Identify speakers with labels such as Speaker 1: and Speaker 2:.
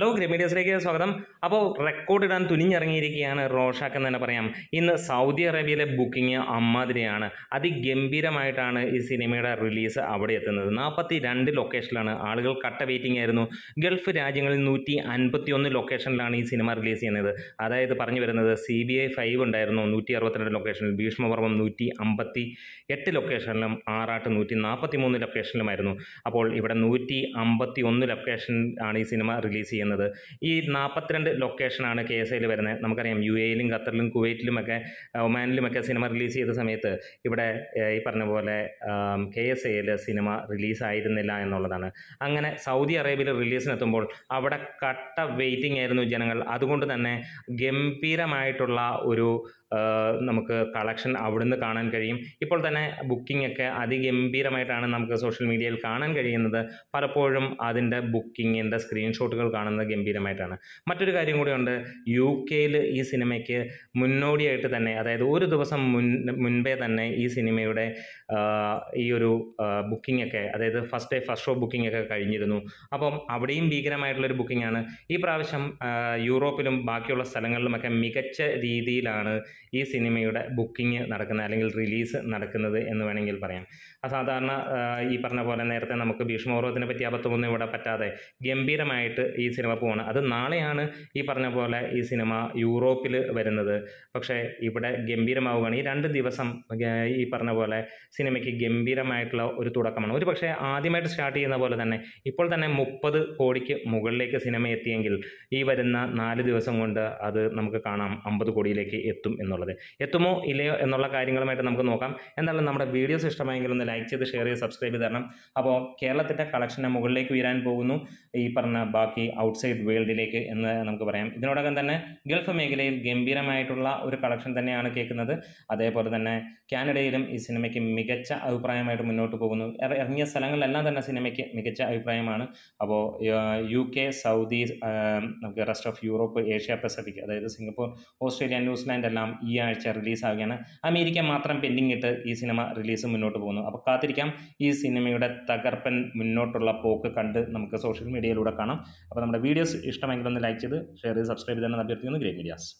Speaker 1: hello ഗ്രമീഡിയസിലേക്ക് സ്വാഗതം അപ്പോൾ record ഇടാൻ തുനിഞ്ഞിറങ്ങിയിരിക്കുകയാണ് റോഷാക്ക് എന്ന് തന്നെ പറയാം ഇന്ന് സൗദി അറേബ്യയിലെ ബുക്കിംഗ് അമ്മാതിരിയാണ് അതിഗംഭീരമായിട്ടാണ് ഈ സിനിമയുടെ റിലീസ് അവിടെ എത്തുന്നത് നാൽപ്പത്തി രണ്ട് ലൊക്കേഷനിലാണ് ആളുകൾ കട്ട വെയിറ്റിംഗ് ആയിരുന്നു ഗൾഫ് രാജ്യങ്ങളിൽ നൂറ്റി ലൊക്കേഷനിലാണ് ഈ സിനിമ റിലീസ് ചെയ്യുന്നത് അതായത് പറഞ്ഞു വരുന്നത് സി ബി ഐ ഫൈവ് ഉണ്ടായിരുന്നു നൂറ്റി അറുപത്തിരണ്ട് ലൊക്കേഷനിൽ ഭീഷ്മപർവം നൂറ്റി അമ്പത്തി എട്ട് ലൊക്കേഷനിലും ആറാട്ട് നൂറ്റി നാൽപ്പത്തി മൂന്ന് ലൊക്കേഷനിലുമായിരുന്നു അപ്പോൾ ഇവിടെ നൂറ്റി അമ്പത്തി ഒന്ന് ലൊക്കേഷൻ ആണ് ഈ സിനിമ റിലീസ് ചെയ്യുന്നത് ചെയ്യുന്നത് ഈ നാൽപ്പത്തിരണ്ട് ലൊക്കേഷനാണ് കെ എസ് ഐയിൽ വരുന്നത് നമുക്കറിയാം യു എയിലും ഖത്തറിലും കുവൈറ്റിലുമൊക്കെ ഒമാനിലുമൊക്കെ സിനിമ റിലീസ് ചെയ്ത സമയത്ത് ഇവിടെ ഈ പറഞ്ഞ പോലെ കെ എസ് ഐയിൽ സിനിമ റിലീസ് ആയിരുന്നില്ല എന്നുള്ളതാണ് അങ്ങനെ സൗദി അറേബ്യയിൽ റിലീസിനെത്തുമ്പോൾ അവിടെ കട്ട വെയിറ്റിംഗ് ആയിരുന്നു ജനങ്ങൾ അതുകൊണ്ട് തന്നെ ഗംഭീരമായിട്ടുള്ള ഒരു നമുക്ക് കളക്ഷൻ അവിടുന്ന് കാണാൻ കഴിയും ഇപ്പോൾ തന്നെ ബുക്കിംഗ് ഒക്കെ അതിഗംഭീരമായിട്ടാണ് നമുക്ക് സോഷ്യൽ മീഡിയയിൽ കാണാൻ കഴിയുന്നത് പലപ്പോഴും അതിൻ്റെ ബുക്കിങ്ങിൻ്റെ സ്ക്രീൻഷോട്ടുകൾ കാണുന്നത് ഗംഭീരമായിട്ടാണ് മറ്റൊരു കാര്യം കൂടിയുണ്ട് യു കെയിൽ ഈ സിനിമയ്ക്ക് മുന്നോടിയായിട്ട് തന്നെ അതായത് ഒരു ദിവസം മുൻ മുൻപേ തന്നെ ഈ സിനിമയുടെ ഈ ഒരു ബുക്കിംഗ് ഒക്കെ അതായത് first day first show booking ഒക്കെ കഴിഞ്ഞിരുന്നു അപ്പം അവിടെയും ഭീകരമായിട്ടുള്ളൊരു ബുക്കിംഗ് ആണ് ഈ പ്രാവശ്യം യൂറോപ്പിലും ബാക്കിയുള്ള സ്ഥലങ്ങളിലുമൊക്കെ മികച്ച രീതിയിലാണ് ഈ സിനിമയുടെ ബുക്കിംഗ് നടക്കുന്നത് അല്ലെങ്കിൽ റിലീസ് നടക്കുന്നത് എന്ന് വേണമെങ്കിൽ പറയാം സാധാരണ ഈ പറഞ്ഞ പോലെ നേരത്തെ നമുക്ക് ഭീഷ്മപർവത്തിനെ പറ്റി അബദ്ധമൊന്നും ഇവിടെ പറ്റാതെ ഗംഭീരമായിട്ട് ഈ സിനിമ പോകണം അത് നാളെയാണ് ഈ പറഞ്ഞ പോലെ ഈ സിനിമ യൂറോപ്പിൽ വരുന്നത് പക്ഷേ ഇവിടെ ഗംഭീരമാവുകയാണ് ഈ രണ്ട് ദിവസം ഈ പറഞ്ഞ പോലെ സിനിമയ്ക്ക് ഗംഭീരമായിട്ടുള്ള ഒരു തുടക്കമാണ് ഒരു പക്ഷേ ആദ്യമായിട്ട് സ്റ്റാർട്ട് ചെയ്യുന്ന പോലെ തന്നെ ഇപ്പോൾ തന്നെ മുപ്പത് കോടിക്ക് മുകളിലേക്ക് സിനിമ എത്തിയെങ്കിൽ ഈ വരുന്ന നാല് ദിവസം കൊണ്ട് അത് നമുക്ക് കാണാം അമ്പത് കോടിയിലേക്ക് എത്തും എന്നുള്ളത് എത്തുമോ ഇല്ലയോ എന്നുള്ള കാര്യങ്ങളുമായിട്ട് നമുക്ക് നോക്കാം എന്തായാലും നമ്മുടെ വീഡിയോസ് ഇഷ്ടമായെങ്കിൽ ഒന്ന് ലൈക്ക് ചെയ്ത് ഷെയർ ചെയ്ത് സബ്സ്ക്രൈബ് ചെയ്ത് തരണം അപ്പോൾ കേരളത്തിൻ്റെ കളക്ഷനെ മുകളിലേക്ക് ഉയരാൻ പോകുന്നു ഈ പറഞ്ഞ ബാക്കി ഔട്ട്സൈഡ് വേൾഡിലേക്ക് എന്ന് നമുക്ക് പറയാം ഇതിനോടകം തന്നെ ഗൾഫ് മേഖലയിൽ ഗംഭീരമായിട്ടുള്ള ഒരു കളക്ഷൻ തന്നെയാണ് കേൾക്കുന്നത് അതേപോലെ തന്നെ കാനഡയിലും ഈ സിനിമയ്ക്ക് മികച്ച അഭിപ്രായമായിട്ട് മുന്നോട്ട് പോകുന്നു ഇറങ്ങിയ സ്ഥലങ്ങളിലെല്ലാം തന്നെ സിനിമയ്ക്ക് മികച്ച അഭിപ്രായമാണ് അപ്പോൾ യു കെ സൗദി നമുക്ക് rest of Europe Asia Pacific അതായത് സിംഗപ്പൂർ ഓസ്ട്രേലിയ ന്യൂസിലാൻഡ് എല്ലാം ഈ ആഴ്ച റിലീസാവുകയാണ് അമേരിക്ക മാത്രം പെൻഡിങ് ഇട്ട് ഈ സിനിമ റിലീസ് മുന്നോട്ട് പോകുന്നു അപ്പോൾ കാത്തിരിക്കാം ഈ സിനിമയുടെ തകർപ്പൻ മുന്നോട്ടുള്ള പോക്ക് കണ്ട് നമുക്ക് സോഷ്യൽ മീഡിയയിലൂടെ കാണാം അപ്പോൾ നമ്മുടെ വീഡിയോസ് ഇഷ്ടമെങ്കിൽ ഒന്ന് ലൈക്ക് ചെയ്ത് ഷെയർ ചെയ്ത് സബ്സ്ക്രൈബ് ചെയ്ത് തന്നെ അഭ്യർത്ഥിക്കുന്നു ഗ്രേറ്റ് മീഡിയാസ്